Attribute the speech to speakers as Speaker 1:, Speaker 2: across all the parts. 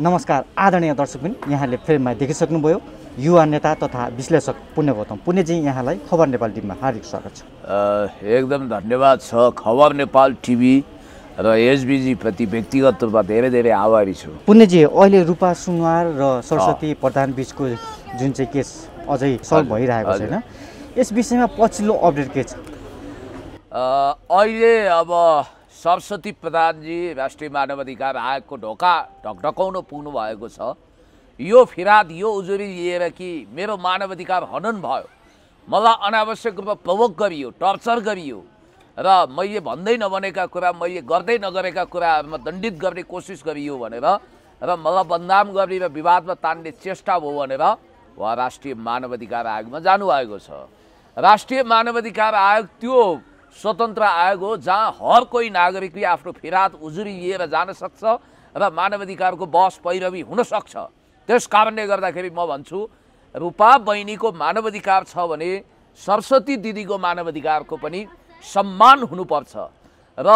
Speaker 1: नमस्कार आदरणीय दर्शक दर्शकबिन यहाँले फिल्ममा देखिसक्नुभयो युवा नेता तथा विश्लेषक पुण्य गौतम पुण्यजी यहाँलाई खबर नेपाल टिभीमा हार्दिक स्वागत छ
Speaker 2: एकदम धन्यवाद छ खबर नेपाल टिभी र एसबिजीप्रति व्यक्तिगत रूपमा धेरै धेरै आभारी छु
Speaker 1: पुण्यजी अहिले रूपा सुनवार र सरस्वती प्रधान बिचको जुन चाहिँ केस अझै सल्भ भइरहेको छैन यस विषयमा पछिल्लो अपडेट के छ
Speaker 2: अहिले अब सरस्वती प्रधानजी राष्ट्रिय मानव अधिकार आयोगको ढोका ढकढकाउन पुग्नु भएको छ यो फिराद यो उजुरी लिएर कि मेरो मानव अधिकार हनन भयो मलाई अनावश्यक रूपमा प्रभोग गरियो टर्चर गरियो र मैले भन्दै नभनेका कुरा मैले गर्दै नगरेका कुराहरूमा दण्डित गर्ने कोसिस गरियो भनेर र मलाई बदनाम गर्ने र विवादमा तान्ने चेष्टा हो भनेर उहाँ राष्ट्रिय मानव अधिकार आयोगमा जानुभएको छ राष्ट्रिय मानव अधिकार आयोग त्यो स्वतन्त्र आयोग हो जहाँ हर कोही नागरिकले आफ्नो फिरात उजुरी लिएर जान सक्छ र मानवाधिकारको बहस पैरवी हुनसक्छ त्यस कारणले गर्दाखेरि म भन्छु रूपा बहिनीको मानवाधिकार छ भने सरस्वती दिदीको मानवाधिकारको पनि सम्मान हुनुपर्छ र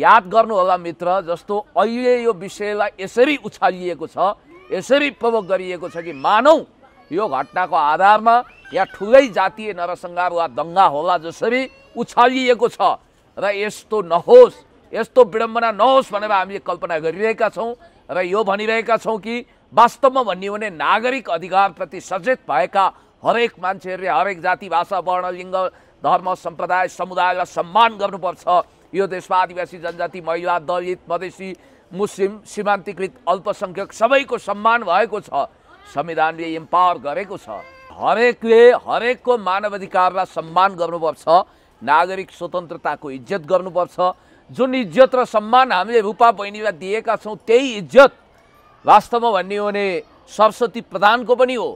Speaker 2: याद गर्नु होला मित्र जस्तो अहिले यो विषयलाई यसरी उछालिएको छ यसरी प्रवोक गरिएको छ कि मानौ यो घटनाको आधारमा या ठुलै जातीय नरसङ्गार वा दङ्गा होला जसरी उछालिएको छ र यस्तो नहोस् यस्तो विडम्बना नहोस् भनेर हामीले कल्पना गरिरहेका छौँ र यो भनिरहेका छौँ कि वास्तवमा भनियो भने नागरिक अधिकारप्रति सचेत भएका हरेक मान्छेहरूले हरेक जाति भाषा वर्ण लिङ्ग धर्म सम्प्रदाय समुदायलाई सम्मान गर्नुपर्छ यो देशमा आदिवासी जनजाति महिला दलित मधेसी मुस्लिम सीमान्तीकृत अल्पसङ्ख्यक सबैको सम्मान भएको छ संविधानले इम्पावर गरेको छ हरेकले हरेकको मानव अधिकारलाई सम्मान गर्नुपर्छ नागरिक स्वतन्त्रताको इज्जत गर्नुपर्छ जुन इज्जत र सम्मान हामीले रूपा बहिनीमा दिएका छौँ त्यही इज्जत वास्तवमा भन्ने हो भने सरस्वती प्रधानको पनि हो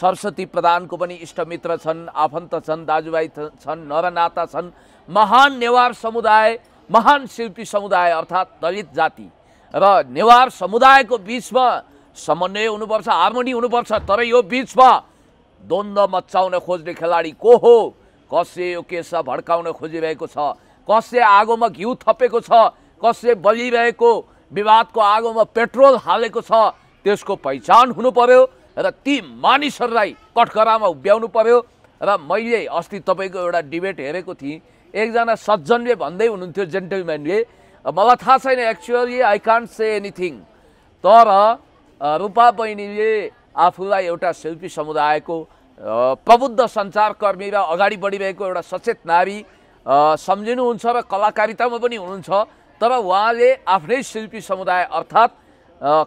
Speaker 2: सरस्वती प्रधानको पनि इष्टमित्र छन् आफन्त छन् दाजुभाइ छन् नरनाता छन् महान नेवार समुदाय महान शिल्पी समुदाय अर्थात् दलित जाति र नेवार समुदायको बिचमा समन्वय हुनुपर्छ हार्मोनी हुनुपर्छ तर यो बिचमा द्वन्द मचाउन खोज्ने खेलाडी को हो कसले यो केस भड्काउन खोजिरहेको छ कसले आगोमा घिउ थपेको छ कसले बलिरहेको विवादको आगोमा पेट्रोल हालेको छ त्यसको पहिचान हुनु पर्यो र ती मानिसहरूलाई कटकरामा उभ्याउनु पर्यो र मैले अस्ति तपाईँको एउटा डिबेट हेरेको थिएँ एकजना सज्जनले भन्दै हुनुहुन्थ्यो जेन्टलम्यानले मलाई थाहा छैन actually I can't say anything तर रूपा बहिनीले आफूलाई एउटा शिल्पी समुदायको प्रबुद्ध सञ्चारकर्मी र अगाडि बढिरहेको एउटा सचेत नारी सम्झिनुहुन्छ र कलाकारितामा पनि हुनुहुन्छ तर उहाँले आफ्नै शिल्पी समुदाय अर्थात्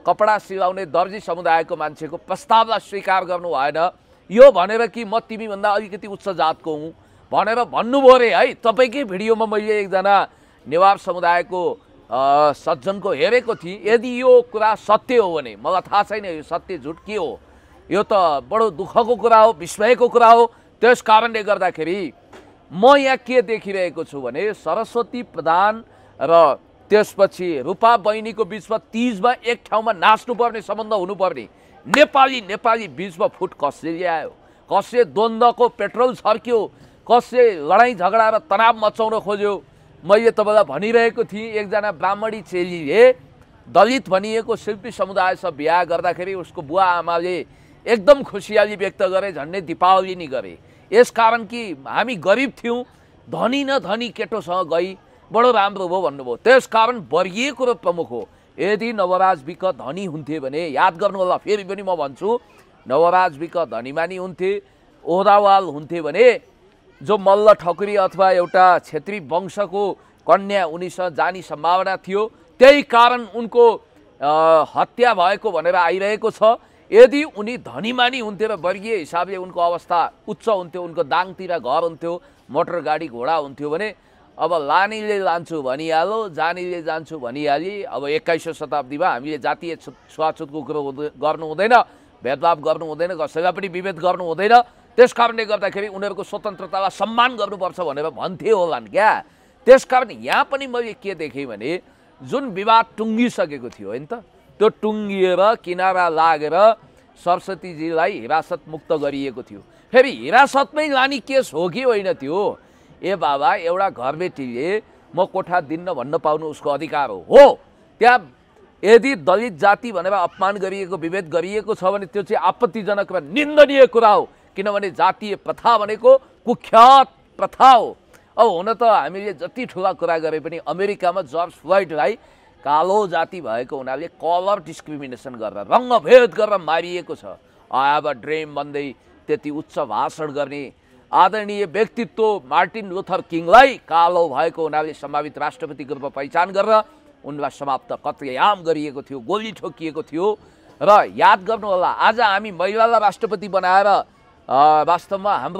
Speaker 2: कपडा सिलाउने दर्जी समुदायको मान्छेको प्रस्तावलाई स्वीकार गर्नु भएन यो भनेर कि म तिमीभन्दा अलिकति उच्च जातको हुँ भनेर भन्नुभयो अरे है तपाईँकै भिडियोमा मैले एकजना नेवार समुदायको सज्जनको हेरेको थिएँ यदि यो कुरा सत्य हो भने मलाई थाहा छैन यो सत्य झुट के हो यो त बडो दुःखको कुरा हो विस्मयको कुरा हो त्यस कारणले गर्दाखेरि म यहाँ के देखिरहेको छु भने सरस्वती प्रधान र त्यसपछि रूपा बहिनीको बिचमा तिजमा एक ठाउँमा नाच्नुपर्ने सम्बन्ध हुनुपर्ने नेपाली नेपाली बिचमा फुट कसले ल्यायो कसले द्वन्द्वको पेट्रोल छर्क्यो कसले लडाइँ झगडा र तनाव मचाउन खोज्यो मैले तपाईँलाई भनिरहेको थिएँ एकजना ब्राह्मणी चेलीले दलित भनिएको शिल्पी समुदायसँग बिहा गर्दाखेरि उसको बुवा आमाले एकदम खुसियाली व्यक्त गरे झन्डै दिपावली नै गरे यसकारण कि हामी गरिब थियौँ धनी न धनी केटोसँग गई बडो राम्रो भयो भन्नुभयो कारण वर्गीय कुरो प्रमुख हो यदि नवराज विक धनी हुन्थे भने याद गर्नु होला फेरि पनि म भन्छु नवराज विक धनीमानी हुन्थे ओदावाल हुन्थे भने जो मल्ल ठकुरी अथवा एउटा क्षेत्री वंशको कन्या उनीसँग जाने सम्भावना थियो त्यही कारण उनको हत्या भएको भनेर आइरहेको छ यदि उनी धनीमानी हुन्थ्यो र वर्गीय हिसाबले उनको अवस्था उच्च हुन्थ्यो उनको दाङतिर घर हुन्थ्यो मोटर गाडी घोडा हुन्थ्यो भने अब लानेले लान्छु भनिहालो जानेले जान्छु भनिहाली अब एक्काइसौँ शताब्दीमा हामीले जातीय छुवाछुतको कुरो गर्नु हुँदैन भेदभाव गर्नु हुँदैन कसैलाई पनि विभेद गर्नु हुँदैन त्यस कारणले गर्दाखेरि उनीहरूको स्वतन्त्रतालाई सम्मान गर्नुपर्छ भनेर भन्थे होलान् क्या त्यस कारण यहाँ पनि मैले के देखेँ भने जुन विवाद टुङ्गिसकेको थियो होइन त त्यो टुङ्गिएर किनारा लागेर सरस्वतीजीलाई हिरासत मुक्त गरिएको थियो फेरि हिरासतमै लाने केस हो कि होइन त्यो ए बाबा एउटा घरबेटीले म कोठा दिन्न भन्न पाउनु उसको अधिकार हो हो त्यहाँ यदि दलित जाति भनेर अपमान गरिएको विभेद गरिएको छ भने त्यो चाहिँ आपत्तिजनक र निन्दनीय कुरा हो किनभने जातीय प्रथा भनेको कुख्यात प्रथा हो अब हुन त हामीले जति ठुला कुरा गरे पनि अमेरिकामा जर्ज फ्लोइडलाई कालो जाति भएको कलर डिस्क्रिमिनेसन कर रंगभेद कर मारिएको छ आब ड्रेम बंद त्यति उच्च भाषण करने आदरणीय व्यक्तित्व मार्टिन लुथर किंग कालो संभावित राष्ट्रपति के रूप में पहचान कर उनका समाप्त कत्लेआम गरिएको थियो गोली ठोक थियो र याद आज हमी महिला राष्ट्रपति बनाएर में हम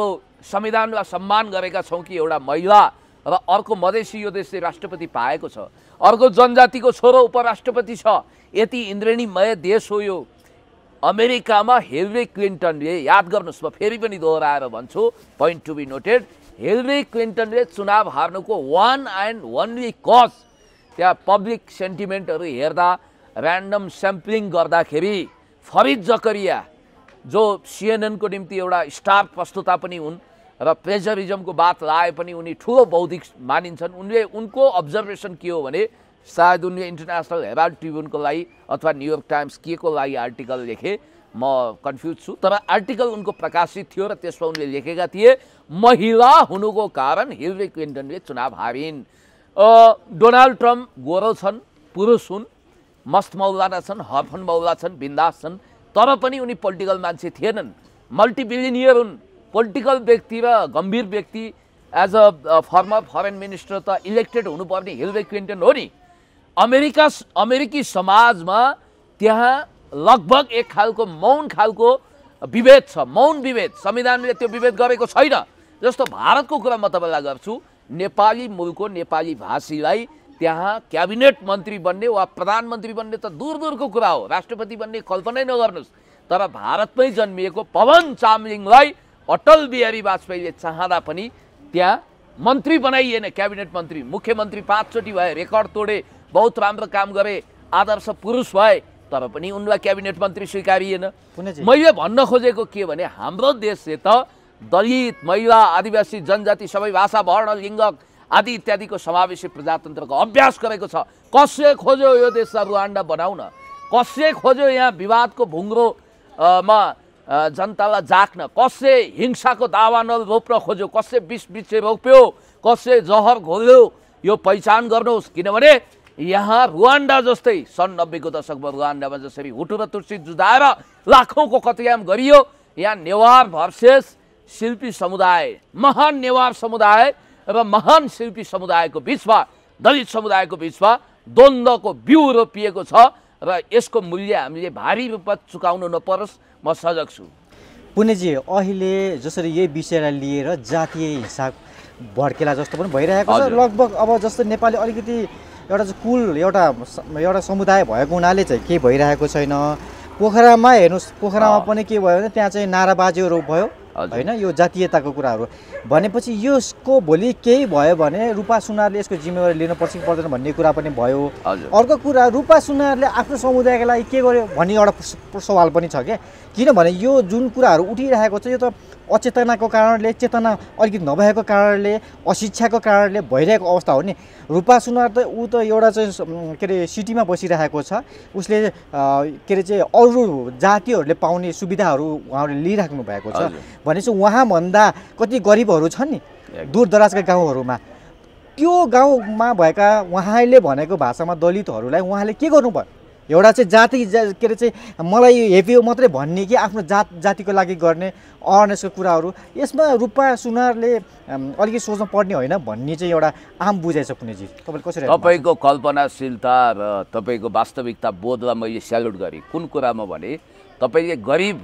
Speaker 2: संविधान सम्मान कर महिला र अर्को मधेसी यो देशले राष्ट्रपति पाएको छ अर्को जनजातिको छोरो उपराष्ट्रपति छ यति इन्द्रणीमय देश हो यो अमेरिकामा हेलरी क्लिन्टनले याद गर्नुहोस् म फेरि पनि दोहोऱ्याएर भन्छु point to be noted Hillary क्लिन्टनले चुनाव हार्नुको वान एन्ड ओन्ली कज त्यहाँ पब्लिक सेन्टिमेन्टहरू हेर्दा ऱ्यान्डम स्याम्पलिङ गर्दाखेरि फरिद जकरिया जो सिएनएनको निम्ति एउटा स्टार प्रस्तुता पनि हुन् र प्रेजरिजमको बात लाए पनि उनी ठुलो बौद्धिक मानिन्छन् उनले उनको अब्जर्भेसन के हो भने सायद उनले इन्टरनेसनल हेराल्ड ट्रिब्युनको लागि अथवा न्युयोर्क टाइम्स के को लागि आर्टिकल लेखे म कन्फ्युज छु तर आर्टिकल उनको प्रकाशित थियो र त्यसमा उनले लेखेका थिए महिला हुनुको कारण हिलरी क्लिन्टनले चुनाव हारिन् डोनाल्ड ट्रम्प गोरो छन् पुरुष हुन् मस्त मौलाना छन् हर्फन मौला छन् बिन्दास छन् तर पनि उनी पोलिटिकल मान्छे थिएनन् मल्टिबिलिनियर हुन् पोलिटिकल व्यक्ति र गम्भीर व्यक्ति as a former foreign minister त इलेक्टेड हुनुपर्ने हिलवे क्लिन्टन हो नि अमेरिका अमेरिकी समाजमा त्यहाँ लगभग एक खालको मौन खालको विभेद छ मौन विभेद संविधानले त्यो विभेद गरेको छैन जस्तो भारतको कुरा म तपाईँलाई गर्छु नेपाली मूलको नेपाली भाषीलाई त्यहाँ क्याबिनेट मन्त्री बन्ने वा प्रधानमन्त्री बन्ने त दूर दूरको कुरा हो राष्ट्रपति बन्ने कल्पनै नगर्नुहोस् तर भारतमै जन्मिएको पवन चामलिङलाई अटल बिहारी वाजपेयीले चाहँदा पनि त्यहाँ मन्त्री बनाइएन क्याबिनेट मन्त्री मुख्यमन्त्री पाँचचोटि भए रेकर्ड तोडे बहुत राम्रो काम गरे आदर्श पुरुष भए तर पनि उनलाई क्याबिनेट मन्त्री स्वीकारिएन मैले भन्न खोजेको के भने हाम्रो देशले त दलित महिला आदिवासी जनजाति सबै भाषा वर्ण लिङ्ग आदि इत्यादिको समावेशी प्रजातन्त्रको अभ्यास गरेको छ कसले खोज्यो यो देशलाई रुवाण्डा बनाउन कसले खोज्यो यहाँ विवादको भुङ्रोमा जनतालाई जाक्न कसै हिंसाको दावा नरोप्न खोज्यो कसै बिच बिच रोप्यो कसै जहर घोल्यो यो पहिचान गर्नुहोस् किनभने यहाँ रुवान्डा जस्तै सन् नब्बेको दशकमा रुवान्डामा जसरी हुटु र तुर्सी जुझाएर लाखौँको कतयाम गरियो यहाँ नेवार भर्सेस शिल्पी समुदाय महान नेवार समुदाय र महान शिल्पी समुदायको बिचमा दलित समुदायको बिचमा द्वन्द्वको बिउ रोपिएको छ र यसको मूल्य हामीले भारी रूपमा चुकाउनु नपरोस् म सजग छु
Speaker 1: पुण्यजी अहिले जसरी यही विषयलाई लिएर जातीय हिसाब भड्केला जस्तो पनि भइरहेको छ लगभग अब जस्तो नेपाली अलिकति एउटा चाहिँ कुल एउटा एउटा समुदाय भएको हुनाले चाहिँ केही भइरहेको छैन पोखरामा हेर्नुहोस् पोखरामा पनि के भयो भने त्यहाँ चाहिँ नाराबाजीहरू भयो होइन यो जातीयताको कुराहरू भनेपछि यसको भोलि केही भयो भने रूपा सुनारले यसको जिम्मेवारी पर्छ कि पर्दैन भन्ने कुरा पनि भयो अर्को कुरा रूपा सुनारले आफ्नो समुदायको लागि के गर्यो भन्ने एउटा सवाल पनि छ क्या किनभने यो जुन कुराहरू उठिरहेको छ यो त अचेतनाको कारणले चेतना अलिकति नभएको कारणले अशिक्षाको कारणले भइरहेको अवस्था हो नि रूपा सुनार त ऊ त एउटा चाहिँ के अरे सिटीमा बसिरहेको छ उसले के अरे चाहिँ अरू जातिहरूले पाउने सुविधाहरू उहाँहरूले लिइराख्नु भएको छ भनेपछि उहाँभन्दा कति गरिबहरू छन् नि दूर दराजका गाउँहरूमा त्यो गाउँमा भएका उहाँले भनेको भाषामा दलितहरूलाई उहाँले के गर्नुभयो एउटा चाहिँ जाति जा के अरे चाहिँ मलाई हेपी हो मात्रै भन्ने कि आफ्नो जात जातिको लागि गर्ने अवेरनेसको कुराहरू यसमा रूपा सुनारले अलिकति सोच्नु पर्ने होइन भन्ने चाहिँ एउटा आम बुझाइ छ कुनैजी तपाईँले कसरी तपाईँको
Speaker 2: कल्पनाशीलता र तपाईँको वास्तविकता बोधलाई मैले सेल्युट गरेँ कुन कुरामा भने तपाईँले गरिब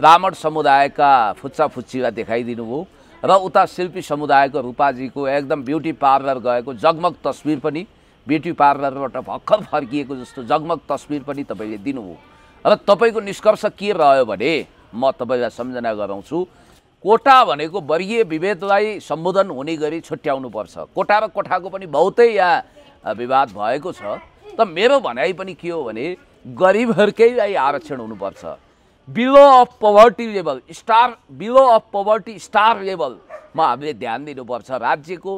Speaker 2: ब्राह्मण समुदायका फुच्चा फुच्चीलाई देखाइदिनु भयो र उता शिल्पी समुदायको रूपाजीको एकदम ब्युटी पार्लर गएको जगमग तस्विर पनि ब्युटी पार्लरबाट भर्खर फर्किएको जस्तो जगमग तस्विर पनि तपाईँले दिनुभयो र तपाईँको निष्कर्ष के रह्यो भने म तपाईँलाई सम्झना गराउँछु कोटा भनेको वर्गीय विभेदलाई सम्बोधन हुने गरी छुट्याउनुपर्छ कोटा र कोठाको पनि बहुतै यहाँ विवाद भएको छ त मेरो भनाइ पनि के हो भने गरिबहरूकैलाई आरक्षण हुनुपर्छ below of poverty level star below of poverty star लेभलमा हामीले ध्यान दिनुपर्छ राज्यको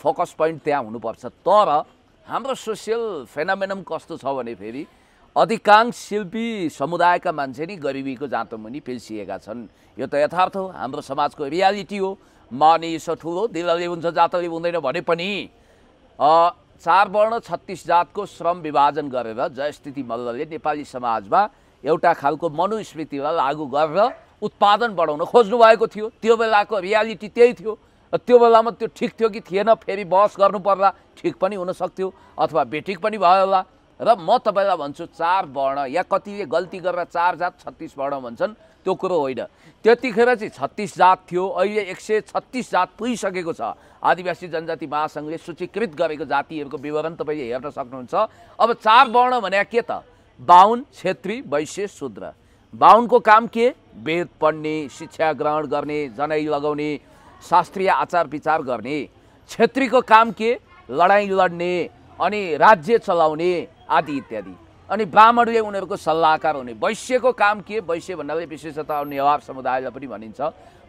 Speaker 2: फोकस पोइन्ट त्यहाँ हुनुपर्छ तर हाम्रो सोसियल फेनामेनम कस्तो छ भने फेरि अधिकांश शिल्पी समुदायका मान्छे नै गरिबीको जाँतो मुनि छन् यो त यथार्थ हो हाम्रो समाजको रियालिटी हो मानिस ठुलो दिलले हुन्छ जातले हुँदैन भने पनि चार वर्ण छत्तिस जातको श्रम विभाजन गरेर जयस्थिति मल्लले नेपाली समाजमा एउटा खालको मनुस्मृतिलाई लागू गरेर उत्पादन बढाउन खोज्नु भएको थियो त्यो बेलाको रियालिटी त्यही थियो त्यो बेलामा त्यो ठिक थियो कि थिएन फेरि बहस गर्नु पर्ला ठिक पनि हुनसक्थ्यो अथवा बेठिक पनि भयो होला र म तपाईँलाई भन्छु चार वर्ण या कतिले गल्ती गरेर चार जात छत्तिस वर्ण भन्छन् त्यो कुरो होइन त्यतिखेर चाहिँ छत्तिस जात थियो अहिले एक सय छत्तिस जात पुगिसकेको छ आदिवासी जनजाति महासङ्घले सूचीकृत गरेको जातिहरूको विवरण तपाईँले हेर्न सक्नुहुन्छ अब चार वर्ण भने के त बाहुन छेत्री वैश्य शूद्र बाहुनको काम के वेद पढ्ने शिक्षा ग्रहण गर्ने जनै लगाउने शास्त्रीय आचार विचार गर्ने क्षेत्रीको काम के लडाइँ लड्ने अनि राज्य चलाउने आदि इत्यादि अनि ब्राह्मणले उनीहरूको सल्लाहकार हुने वैश्यको काम के वैश्य भन्नाले विशेषतः नेवार समुदायलाई पनि भनिन्छ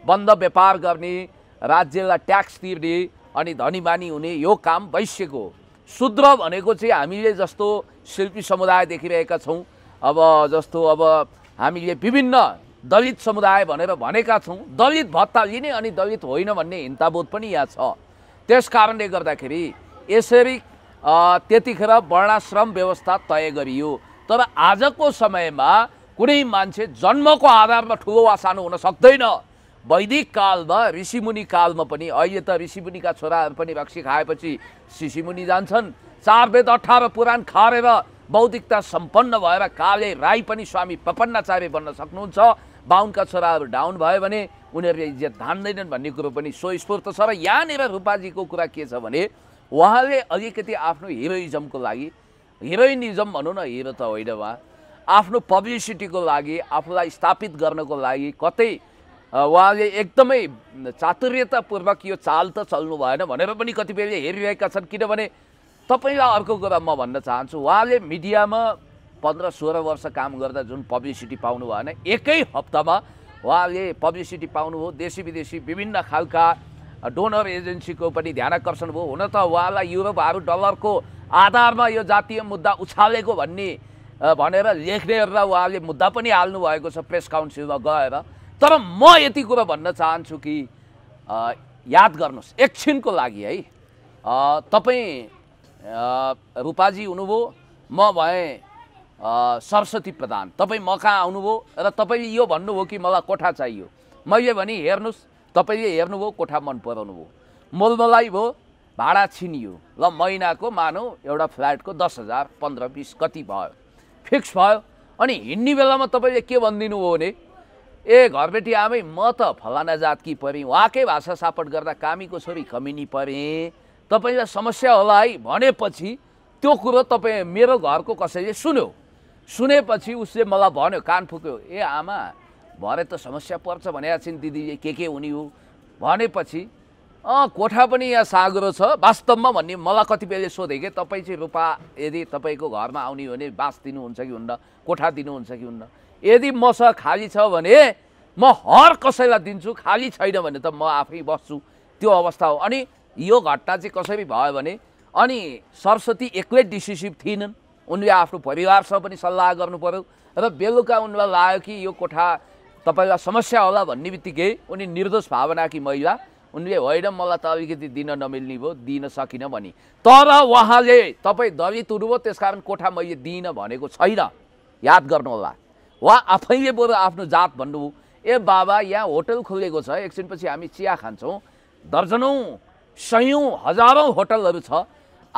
Speaker 2: बन्द व्यापार गर्ने राज्यलाई ट्याक्स तिर्ने अनि धनीमानी हुने यो काम वैश्यको हो शुद्र भनेको चाहिँ हामीले जस्तो शिल्पी समुदाय देखिरहेका छौँ अब जस्तो अब हामीले विभिन्न दलित समुदाय भनेर भनेका छौँ दलित भत्ता लिने अनि दलित होइन भन्ने हिन्ताबोध पनि यहाँ छ त्यस कारणले गर्दाखेरि यसरी त्यतिखेर वर्णाश्रम व्यवस्था तय गरियो तर आजको समयमा कुनै मान्छे जन्मको आधारमा ठुलो वा सानो हुन सक्दैन वैदिक कालमा ऋषिमुनि कालमा पनि अहिले त ऋषिमुनिका छोराहरू पनि रक्सी खाएपछि शिशिमुनि जान्छन् चार वेद अठार पुराण खारेर बौद्धिकता सम्पन्न भएर काले राई पनि स्वामी पपन्नाचार्य बन्न सक्नुहुन्छ बाहुनका छोराहरू डाउन भयो भने उनीहरूले इज्जत धान्दैनन् भन्ने कुरो पनि स्वस्फूर्त छ र यहाँनिर रूपाजीको कुरा के छ भने उहाँले अलिकति आफ्नो हिरोइजमको लागि हिरोइनिजम भनौँ न हिरो त होइन वा आफ्नो पब्लिसिटीको लागि आफूलाई स्थापित गर्नको लागि कतै उहाँले एकदमै चातुर्यतापूर्वक यो चाल त चल्नु भएन भनेर पनि कतिपयले हेरिरहेका छन् किनभने तपाईँलाई अर्को कुरा म भन्न चाहन्छु उहाँले मिडियामा पन्ध्र सोह्र वर्ष काम गर्दा जुन पब्लिसिटी पाउनुभयो भने एकै हप्तामा उहाँले पब्लिसिटी पाउनुभयो देशी विदेशी विभिन्न खालका डोनर एजेन्सीको पनि ध्यान आकर्षण भयो हुन त उहाँलाई युरोपहरू डलरको आधारमा यो जातीय मुद्दा उछालेको भन्ने भनेर लेख्नेहरूलाई उहाँले मुद्दा पनि हाल्नुभएको भएको छ प्रेस काउन्सिलमा गएर तर म यति कुरो भन्न चाहन्छु कि याद गर्नुहोस् एकछिनको लागि है तपाईँ रूपाजी हुनुभयो म भएँ सरस्वती प्रधान तपाईँ म कहाँ आउनुभयो र तपाईँले यो भन्नुभयो कि मलाई कोठा चाहियो मैले भने हेर्नुहोस् तपाईँले हेर्नुभयो कोठा मन पराउनु भयो मोलमलाई भयो भाडा छिनियो ल महिनाको मानौ एउटा फ्ल्याटको दस हजार पन्ध्र बिस कति भयो फिक्स भयो अनि हिँड्ने बेलामा तपाईँले के भनिदिनु भयो भने ए घरबेटी आमै म त फलाना जातकी परेँ उहाँकै भाषा सापट गर्दा कामीको छोरी कमिनी परेँ तपाईँलाई समस्या होला है भनेपछि त्यो कुरो तपाईँ मेरो घरको कसैले सुन्यो सुनेपछि उसले मलाई भन्यो कान फुक्यो ए आमा भरे त समस्या पर्छ भनेको छिन् दिदी के के हुने हो भनेपछि अँ कोठा पनि यहाँ साँग्रो छ वास्तवमा भन्ने मलाई कतिपयले सोधेँ कि तपाईँ चाहिँ रूपा यदि तपाईँको घरमा आउने हो भने बाँस दिनुहुन्छ कि हुन्न कोठा दिनुहुन्छ कि हुन्न यदि मसँग खाली छ भने म हर कसैलाई दिन्छु खाली छैन भने त म आफै बस्छु त्यो अवस्था हो अनि यो घटना चाहिँ कसरी भयो भने अनि सरस्वती एक्लै डिसिसिभ थिएनन् उनले आफ्नो परिवारसँग पनि सल्लाह गर्नु पऱ्यो र बेलुका उनलाई लाग्यो कि यो कोठा तपाईँलाई समस्या होला भन्ने बित्तिकै उनी निर्दोष भावना कि महिला उनले होइन मलाई त अलिकति दिन नमिल्ने भयो दिन सकिनँ भने तर उहाँले तपाईँ दबी हुनुभयो त्यस कारण कोठा मैले दिइनँ भनेको छैन याद गर्नुहोला उहाँ आफैले बरु आफ्नो जात भन्नुभयो ए बाबा यहाँ होटल खोलेको छ एकछिनपछि हामी चिया खान्छौँ दर्जनौँ सयौँ हजारौँ होटलहरू छ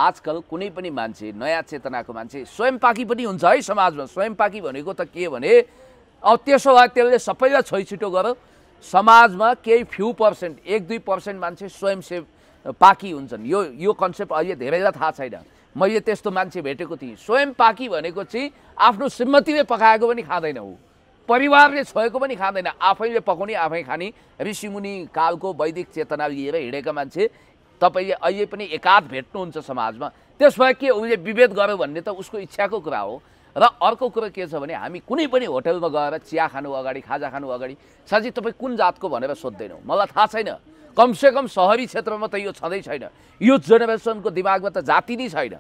Speaker 2: आजकल कुनै पनि मान्छे नयाँ चेतनाको मान्छे स्वयंपाकी पनि हुन्छ है समाजमा स्वयंपाकी भनेको त के भने अब त्यसो भए त्यसले सबैलाई छोइछिटो गर समाजमा केही फ्यु पर्सेन्ट एक दुई पर्सेन्ट मान्छे स्वयंसेव पाकी हुन्छन् यो यो कन्सेप्ट अहिले धेरैलाई थाहा छैन मैले त्यस्तो मान्छे भेटेको थिएँ स्वयं पाकी भनेको चाहिँ आफ्नो श्रीमतीले पकाएको पनि खाँदैन ऊ परिवारले छोएको पनि खाँदैन आफैले पकाउने आफै खाने ऋषिमुनि कालको वैदिक चेतना लिएर हिँडेका मान्छे तपाईँले अहिले पनि एकाध भेट्नुहुन्छ समाजमा त्यस भए के उसले विभेद गर्यो भन्ने त उसको इच्छाको कुरा हो र अर्को कुरो के छ भने हामी कुनै पनि होटलमा गएर चिया खानु अगाडि खाजा खानु अगाडि साँच्ची तपाईँ कुन जातको भनेर सोध्दैनौँ मलाई थाहा छैन कमसेकम सहरी क्षेत्रमा त यो छँदै छैन युथ जेनेरेसनको दिमागमा त जाति नै छैन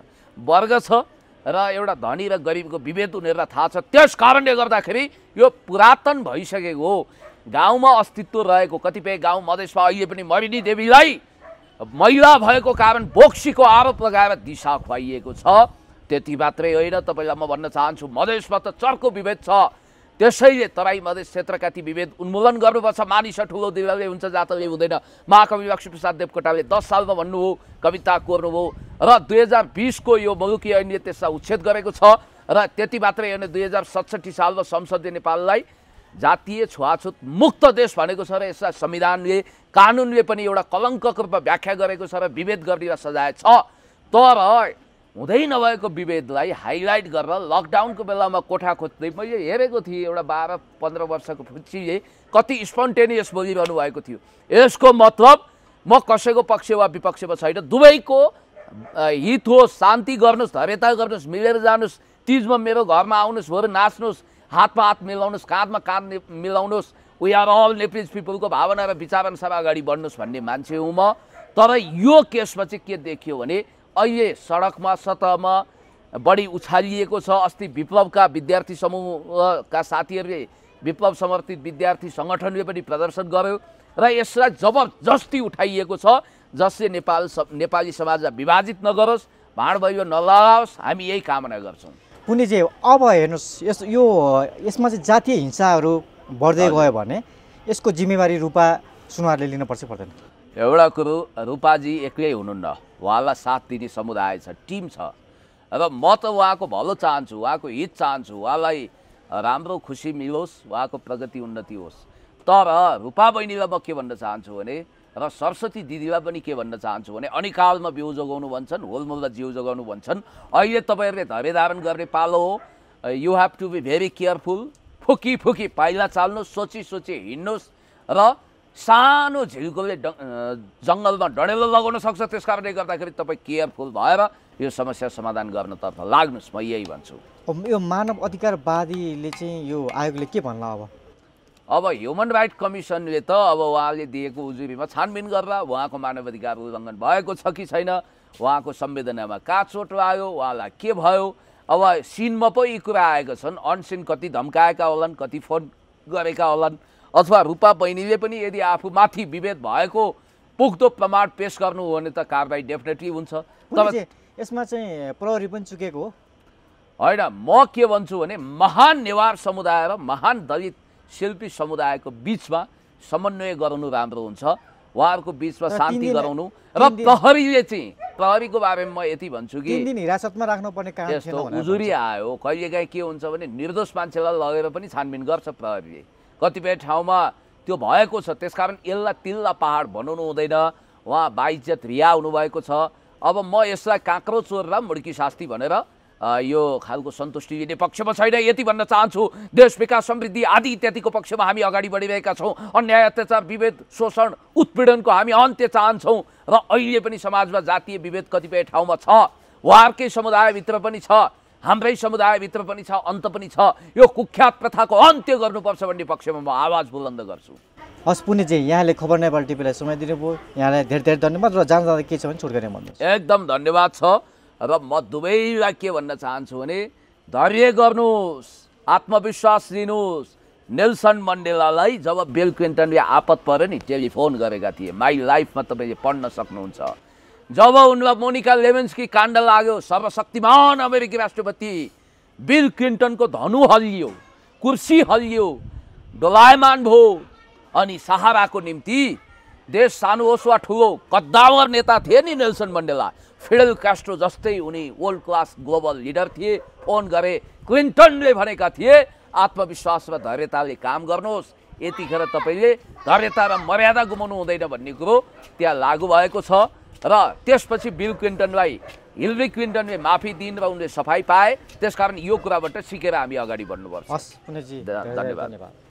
Speaker 2: वर्ग छ र एउटा धनी र गरिबको विभेद उनीहरूलाई थाहा छ त्यस कारणले गर्दाखेरि यो पुरातन भइसकेको हो गाउँमा अस्तित्व रहेको कतिपय गाउँ मधेसमा अहिले पनि मरिनी देवीलाई महिला भएको कारण बोक्सीको आरोप लगाएर दिशा खुवाइएको छ त्यति मात्रै होइन तपाईँलाई म भन्न चाहन्छु मधेसमा त चर्को विभेद छ त्यसैले तराई मधेस क्षेत्रका ती विभेद उन्मूलन गर्नुपर्छ मानिस ठुलो दिलले हुन्छ जातले हुँदैन महाकवि लक्ष्मीप्रसाद देवकोटाले दस सालमा भन्नुभयो कविता कोर्नुभयो र दुई हजार बिसको यो मुलुकी ऐनले त्यसलाई उच्छेद गरेको छ र त्यति मात्रै होइन दुई हजार सत्सठी सालमा संसदीय नेपाललाई जातीय छुवाछुत मुक्त देश भनेको छ र यसलाई संविधानले कानुनले पनि एउटा कलङ्कको रूपमा व्याख्या गरेको छ र विभेद गर्ने सजाय छ तर हुँदै नभएको विभेदलाई हाइलाइट गरेर लकडाउनको बेलामा कोठा खोज्दै मैले हेरेको थिएँ एउटा बाह्र पन्ध्र वर्षको फुच्चीले कति स्पन्टेनियस बोलिरहनु भएको थियो यसको मतलब म कसैको पक्ष वा विपक्षमा छैन दुवैको हित होस् शान्ति गर्नुहोस् धरेता गर्नुहोस् मिलेर जानुहोस् तिजमा मेरो घरमा आउनुहोस् भोर नाच्नुहोस् हातमा हात मिलाउनुहोस् काँधमा काँध मिलाउनुहोस् वी आर अल नेपिज पिपलको भावना र विचारण सभा अगाडि बढ्नुहोस् भन्ने मान्छे हुँ म तर यो केसमा चाहिँ के देखियो भने अहिले सडकमा सतहमा बढी उछालिएको छ अस्ति विप्लवका विद्यार्थी समूहका साथीहरूले विप्लव समर्पित विद्यार्थी सङ्गठनले पनि प्रदर्शन गर्यो र यसलाई जबरजस्ती उठाइएको छ जसले नेपाल नेपाली समाजलाई विभाजित नगरोस् भाँडभैयो नलगाओस् हामी यही कामना गर्छौँ
Speaker 1: कुनै अब हेर्नुहोस् यस यो यसमा चाहिँ जातीय हिंसाहरू बढ्दै गयो भने यसको जिम्मेवारी रूपा सुनवारले लिनुपर्छ पर्दैन
Speaker 2: एउटा कुरो रूपाजी एक्लै हुनुहुन्न उहाँलाई साथ दिने समुदाय छ टिम छ र म त उहाँको भलो चाहन्छु उहाँको हित चाहन्छु उहाँलाई राम्रो खुसी मिलोस् उहाँको प्रगति उन्नति होस् तर रूपा बहिनीलाई म के भन्न चाहन्छु भने र सरस्वती दिदीमा पनि के भन्न चाहन्छु भने अनिकालमा बिउ जोगाउनु भन्छन् होलमोलमा जिउ जोगाउनु भन्छन् अहिले तपाईँहरूले धरे धारण गर्ने पालो हो you have to be very careful फुकी फुकी पाइला चाल्नुहोस् सोची सोची हिँड्नुहोस् र सानो झिल्कोले ड जङ्गलमा डढेलो लगाउन सक्छ त्यस कारणले गर्दाखेरि तपाईँ केयरफुल भएर यो समस्या समाधान गर्नतर्फ लाग्नुहोस् म यही भन्छु
Speaker 1: यो मानव अधिकारवादीले चाहिँ यो आयोगले के भन्ला अब
Speaker 2: अब ह्युमन राइट कमिसनले त अब उहाँले दिएको उजुरीमा छानबिन गर्दा उहाँको मानवाधिकार उल्लङ्घन भएको छ कि छैन उहाँको संवेदनामा कहाँ चोट आयो उहाँलाई के भयो अब सिनमा पो यी कुरा आएका छन् अनसिन कति धम्काएका होलान् कति फोन गरेका होलान् अथवा रूपा बहिनीले पनि यदि आफू माथि विभेद भएको पुग्दो प्रमाण पेस गर्नु हो भने त कारवाही डेफिनेटली हुन्छ
Speaker 1: तर यसमा चाहिँ प्रहरी पनि चुकेको हो
Speaker 2: होइन म के भन्छु भने महान नेवार समुदाय र महान दलित शिल्पी समुदायको बिचमा समन्वय गराउनु राम्रो हुन्छ उहाँहरूको बिचमा शान्ति गराउनु र प्रहरीले चाहिँ प्रहरीको बारेमा म यति भन्छु कि
Speaker 1: हिरासतमा राख्नुपर्ने काम यस्तो उजुरी
Speaker 2: आयो कहिलेकाहीँ के हुन्छ भने निर्दोष मान्छेलाई लगेर पनि छानबिन गर्छ प्रहरीले कतिपय ठाउँमा त्यो भएको छ त्यसकारण यसलाई तिल्ला पहाड बनाउनु हुँदैन उहाँ बाइज्जत रिया हुनुभएको छ अब म यसलाई काँक्रो चोर र मुड्की शास्ति भनेर यो खालको सन्तुष्टि लिने पक्षमा छैन यति भन्न चाहन्छु देश विकास समृद्धि आदि इत्यादिको पक्षमा हामी अगाडि बढिरहेका छौँ अन्याय अत्याचार विभेद शोषण उत्पीडनको हामी अन्त्य चाहन्छौँ र अहिले पनि समाजमा जातीय विभेद कतिपय ठाउँमा छ उहाँहरूकै समुदायभित्र पनि छ हाम्रै समुदायभित्र पनि छ अन्त पनि छ यो कुख्यात प्रथाको अन्त्य गर्नुपर्छ भन्ने पक्षमा म आवाज बुलन्द गर्छु
Speaker 1: हस् पुनिजी यहाँले खबर नेपाल टिभीलाई समय दिनुभयो यहाँलाई धेरै धेरै धन्यवाद र जान जाँदा के छ भने गरे भन्नु
Speaker 2: एकदम धन्यवाद छ र म दुवैलाई के भन्न चाहन्छु भने धैर्य गर्नुहोस् आत्मविश्वास लिनुहोस् नेल्सन मण्डेलालाई जब बेल क्विन्टनले आपत पऱ्यो नि टेलिफोन गरेका थिए माई लाइफमा तपाईँले पढ्न सक्नुहुन्छ जब उनलाई मोनिका लेभेन्सकी काण्ड लाग्यो सर्वशक्तिमान अमेरिकी राष्ट्रपति बिल क्लिन्टनको धनु हल्लियो कुर्सी हल्लियो डोलायमान भयो अनि सहाराको निम्ति देश सानो होस् वा ठुलो कद्दावर नेता थिए नि नेल्सन मण्डेला फिडेल क्यास्ट्रो जस्तै उनी वर्ल्ड क्लास ग्लोबल लिडर थिए फोन गरे क्लिन्टनले भनेका थिए आत्मविश्वास र धैर्यताले काम गर्नुहोस् यतिखेर तपाईँले धैर्यता र मर्यादा गुमाउनु हुँदैन भन्ने कुरो त्यहाँ लागु भएको छ र त्यसपछि बिल क्लिन्टनलाई हिलरी क्लिन्टनले माफी दिइन् र उनले सफाई पाए त्यसकारण यो कुराबाट सिकेर हामी अगाडि बढ्नुपर्छ
Speaker 1: धन्यवाद